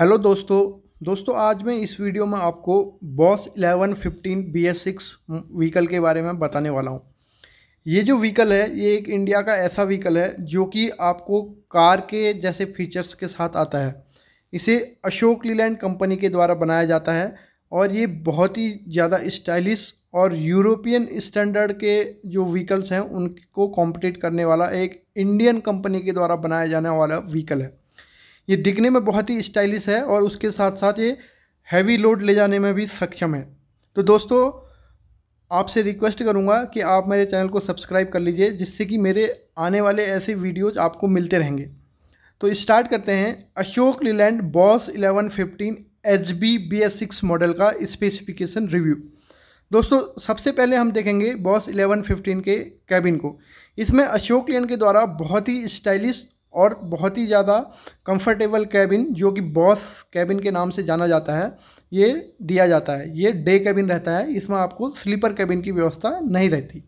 hello दोस्तों दोस्तों आज मैं इस वीडियो में आपको Boss 1115 B S six vehicle के बारे में बताने वाला हूँ ये जो व्हीकल है ये एक इंडिया का ऐसा व्हीकल है जो कि आपको कार के जैसे फीचर्स के साथ आता है इसे अशोक लीलैंड कंपनी के द्वारा बनाया जाता है और ये बहुत ही ज़्यादा स्टाइलिश और यूरोपियन स्टैंडर्ड के जो व्हीकल्स हैं उनको कॉम्पिटिट करने वाला एक इंडियन कंपनी के द्वारा बनाया जाने वाला व्हीकल है ये दिखने में बहुत ही स्टाइलिश है और उसके साथ साथ ये हैवी लोड ले जाने में भी सक्षम है तो दोस्तों आपसे रिक्वेस्ट करूँगा कि आप मेरे चैनल को सब्सक्राइब कर लीजिए जिससे कि मेरे आने वाले ऐसे वीडियोज़ आपको मिलते रहेंगे तो स्टार्ट करते हैं Ashok Leyland Boss 1115 H B B S six model का स्पेसिफिकेशन रिव्यू दोस्तों सबसे पहले हम देखेंगे बॉस 1115 के कैबिन को इसमें अशोक लीलैंड के द्वारा बहुत ही स्टाइलिश और बहुत ही ज़्यादा कंफर्टेबल कैबिन जो कि बॉस कैबिन के नाम से जाना जाता है ये दिया जाता है ये डे कैबिन रहता है इसमें आपको स्लीपर कैबिन की व्यवस्था नहीं रहती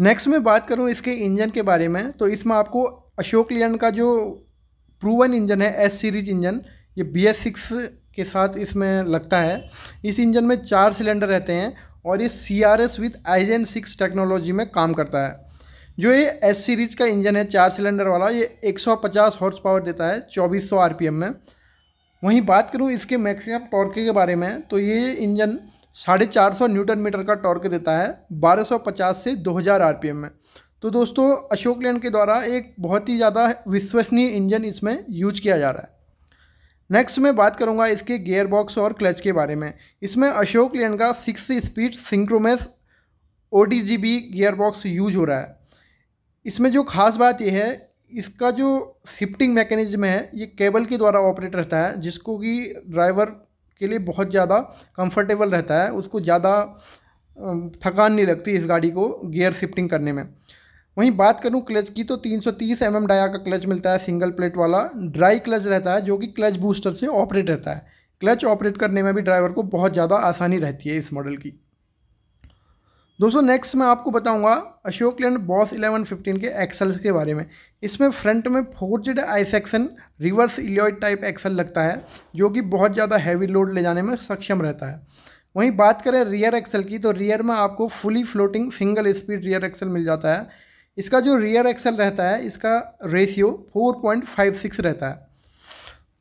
नेक्स्ट में बात करूँ इसके इंजन के बारे में तो इसमें आपको अशोक लियन का जो प्रूवन इंजन है एस सीरीज इंजन ये बी एस सिक्स के साथ इसमें लगता है इस इंजन में चार सिलेंडर रहते हैं और ये C R S with iGen six technology में काम करता है जो ये एस सीरीज का इंजन है चार सिलेंडर वाला ये 150 हॉर्स पावर देता है 2400 आरपीएम में वहीं बात करूँ इसके मैक्सिमम टॉर्क के बारे में तो ये इंजन साढ़े चार सौ न्यूटन मीटर का टॉर्क देता है 1250 से 2000 आरपीएम में तो दोस्तों अशोक लेन के द्वारा एक बहुत ही ज़्यादा विश्वसनीय इंजन इसमें यूज किया जा रहा है नेक्स्ट मैं बात करूँगा इसके गेयरबॉक्स बॉक्स और क्लच के बारे में इसमें अशोक लेन का six speed synchromesh O gear box use हो रहा है इसमें जो खास बात यह है इसका जो शिफ्टिंग मैकेनिज्म है ये केबल के द्वारा ऑपरेट रहता है जिसको कि ड्राइवर के लिए बहुत ज़्यादा कंफर्टेबल रहता है उसको ज़्यादा थकान नहीं लगती इस गाड़ी को गियर शिफ्टिंग करने में वहीं बात करूं क्लच की तो 330 सौ mm डाया का क्लच मिलता है सिंगल प्लेट वाला ड्राई क्लच रहता है जो कि क्लच बूस्टर से ऑपरेट रहता है क्लच ऑपरेट करने में भी ड्राइवर को बहुत ज़्यादा आसानी रहती है इस मॉडल की दोस्तों नेक्स्ट मैं आपको बताऊंगा अशोक लैंड बॉस 1115 के एक्सल्स के बारे में इसमें फ्रंट में forged I section reverse Elliot type axle लगता है जो कि बहुत ज़्यादा हैवी लोड ले जाने में सक्षम रहता है वहीं बात करें रियर एक्सल की तो रियर में आपको fully floating single speed rear axle मिल जाता है इसका जो रियर एक्सल रहता है इसका रेशियो सिक्स रहता है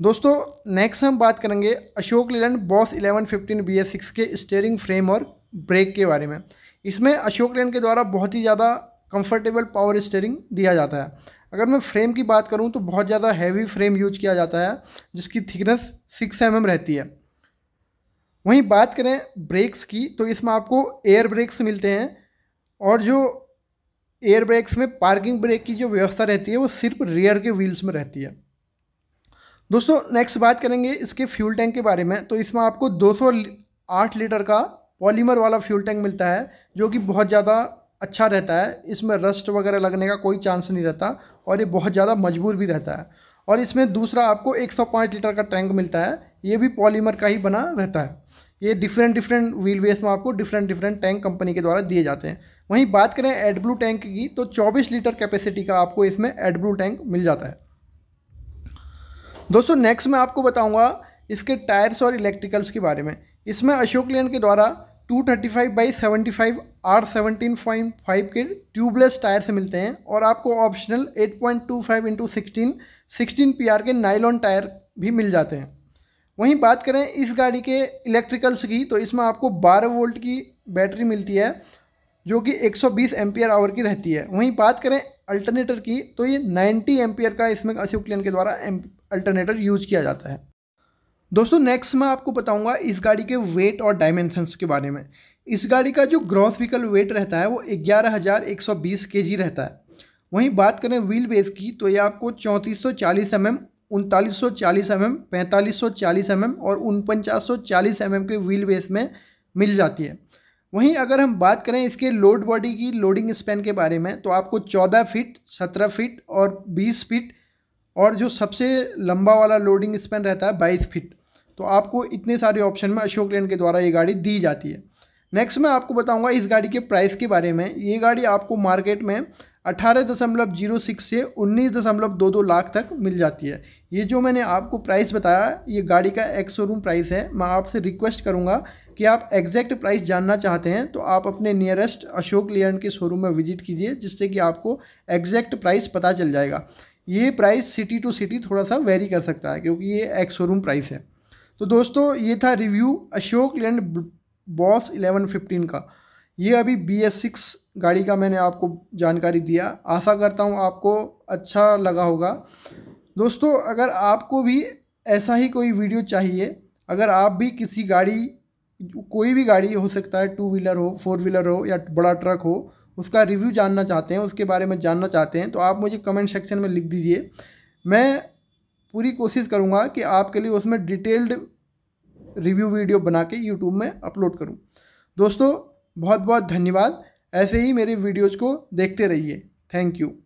दोस्तों नेक्स्ट हम बात करेंगे Ashok Leyland Boss fifteen B S six के स्टेयरिंग फ्रेम और ब्रेक के बारे में इसमें अशोक लेन के द्वारा बहुत ही ज़्यादा कंफर्टेबल पावर स्टेयरिंग दिया जाता है अगर मैं फ्रेम की बात करूँ तो बहुत ज़्यादा हैवी फ्रेम यूज किया जाता है जिसकी थिकनेस सिक्स एम mm रहती है वहीं बात करें ब्रेक्स की तो इसमें आपको एयर ब्रेक्स मिलते हैं और जो एयर ब्रेक्स में पार्किंग ब्रेक की जो व्यवस्था रहती है वो सिर्फ रियर के व्हील्स में रहती है दोस्तों नेक्स्ट बात करेंगे इसके फ्यूल टैंक के बारे में तो इसमें आपको 208 लीटर का पॉलीमर वाला फ्यूल टैंक मिलता है जो कि बहुत ज़्यादा अच्छा रहता है इसमें रस्ट वगैरह लगने का कोई चांस नहीं रहता और ये बहुत ज़्यादा मजबूर भी रहता है और इसमें दूसरा आपको एक लीटर का टैंक मिलता है ये भी पॉलीमर का ही बना रहता है ये डिफरेंट डिफरेंट व्हील बेस में आपको डिफरेंट डिफरेंट टैंक कंपनी के द्वारा दिए जाते हैं वहीं बात करें एडब्लू टैंक की तो 24 लीटर कैपेसिटी का आपको इसमें एडब्लू टैंक मिल जाता है दोस्तों नेक्स्ट मैं आपको बताऊंगा इसके टायर्स और इलेक्ट्रिकल्स के बारे में इसमें अशोक लेन के द्वारा two thirty five by seventy five R seventeen point five के ट्यूबलेस टायर से मिलते हैं और आपको optional eight point two five into sixteen sixteen P R के नाइलॉन टायर भी मिल जाते हैं वहीं बात करें इस गाड़ी के इलेक्ट्रिकल्स की तो इसमें आपको बारह वोल्ट की बैटरी मिलती है जो कि 120 एम्पियर आवर की रहती है वहीं बात करें अल्टरनेटर की तो ये 90 एम्पियर का इसमें अशोक लेन के द्वारा अल्टरनेटर यूज किया जाता है दोस्तों नेक्स्ट मैं आपको बताऊंगा इस गाड़ी के वेट और डायमेंशंस के बारे में इस गाड़ी का जो ग्रॉस व्हीकल वेट रहता है वो ग्यारह हज़ार एक सौ बीस के जी रहता है वहीं बात करें व्हील बेस की तो ये आपको चौंतीस सौ चालीस एम mm, एम उनतालीस सौ चालीस एम mm, एम पैंतालीस सौ चालीस एम mm एम और उनपचास सौ चालीस एम एम के व्हील बेस में मिल जाती है वहीं अगर हम बात करें इसके लोड बॉडी की लोडिंग स्पेन के बारे में तो आपको चौदह फीट सत्रह फीट और बीस फीट और जो सबसे लंबा वाला लोडिंग स्पेन रहता है बाईस फीट तो आपको इतने सारे ऑप्शन में अशोक लेन के द्वारा ये गाड़ी दी जाती है नेक्स्ट मैं आपको बताऊंगा इस गाड़ी के प्राइस के बारे में ये गाड़ी आपको मार्केट में अट्ठारह दशमलव जीरो सिक्स से उन्नीस दशमलव दो दो लाख तक मिल जाती है ये जो मैंने आपको प्राइस बताया ये गाड़ी का एक्स शोरूम प्राइस है मैं आपसे रिक्वेस्ट करूँगा कि आप एग्जैक्ट प्राइस जानना चाहते हैं तो आप अपने नियरेस्ट अशोक लेन के शोरूम में विजिट कीजिए जिससे कि आपको एग्जैक्ट प्राइस पता चल जाएगा ये प्राइस सिटी टू सिटी थोड़ा सा वेरी कर सकता है क्योंकि ये एक्स शोरूम प्राइस है तो दोस्तों ये था review Ashok Leyland Boss eleven fifteen का ये अभी बी एस सिक्स गाड़ी का मैंने आपको जानकारी दिया आशा करता हूँ आपको अच्छा लगा होगा दोस्तों अगर आपको भी ऐसा ही कोई वीडियो चाहिए अगर आप भी किसी गाड़ी कोई भी गाड़ी हो सकता है टू व्हीलर हो फोर व्हीलर हो या बड़ा ट्रक हो उसका रिव्यू जानना चाहते हैं उसके बारे में जानना चाहते हैं तो आप मुझे कमेंट सेक्शन में लिख दीजिए मैं पूरी कोशिश करूँगा कि आपके लिए उसमें डिटेल्ड रिव्यू वीडियो बना के यूट्यूब में अपलोड करूँ दोस्तों बहुत बहुत धन्यवाद ऐसे ही मेरे वीडियोज़ को देखते रहिए थैंक यू